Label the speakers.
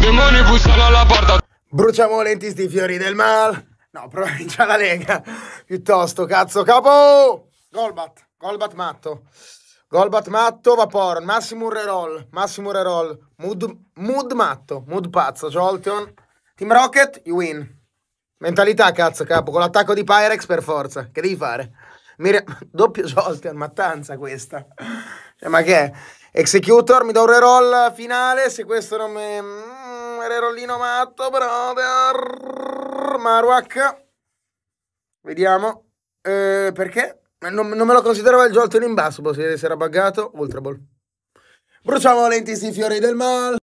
Speaker 1: Demoni bussano alla porta. Bruciamo lenti sti fiori del mal. No, provincia la Lega. Piuttosto, cazzo, capo! Golbat, Golbat matto. Golbat matto, Vaporon, Massimo Reroll, Massimo Reroll, mood, mood matto, mood pazzo, Jolteon. Team Rocket, you win. Mentalità, cazzo, capo, con l'attacco di Pyrex per forza. Che devi fare? Mir- doppio Jolteon, mattanza questa. Cioè, ma che è? Executor, mi do un reroll finale, se questo non mi... Mm, rerollino matto, brother. Marwak. Vediamo. Eh, perché? Eh, non, non, me lo considerava il Jolton in basso, boh, se era buggato. Ultra Ball. Bruciamo lenti fiori del mal.